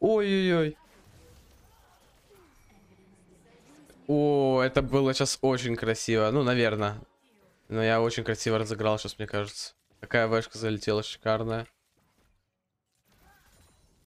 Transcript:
Ой-ой-ой. О, это было сейчас очень красиво. Ну, наверное. Но я очень красиво разыграл сейчас, мне кажется. Такая вешка залетела шикарная.